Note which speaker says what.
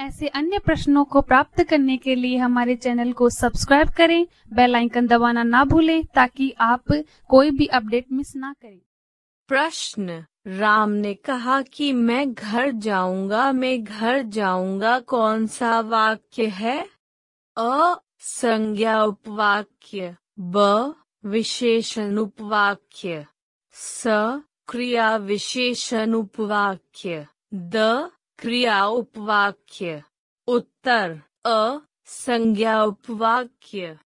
Speaker 1: ऐसे अन्य प्रश्नों को प्राप्त करने के लिए हमारे चैनल को सब्सक्राइब करें बेल आइकन दबाना ना भूलें ताकि आप कोई भी अपडेट मिस ना करें
Speaker 2: प्रश्न राम ने कहा कि मैं घर जाऊंगा मैं घर जाऊंगा कौन सा वाक्य है अ संज्ञा उपवाक्य ब विशेषण उपवाक्य स क्रिया विशेषण उपवाक्य द क्रिया उपवाक्य उत्तर अ संज्ञा उपवाक्य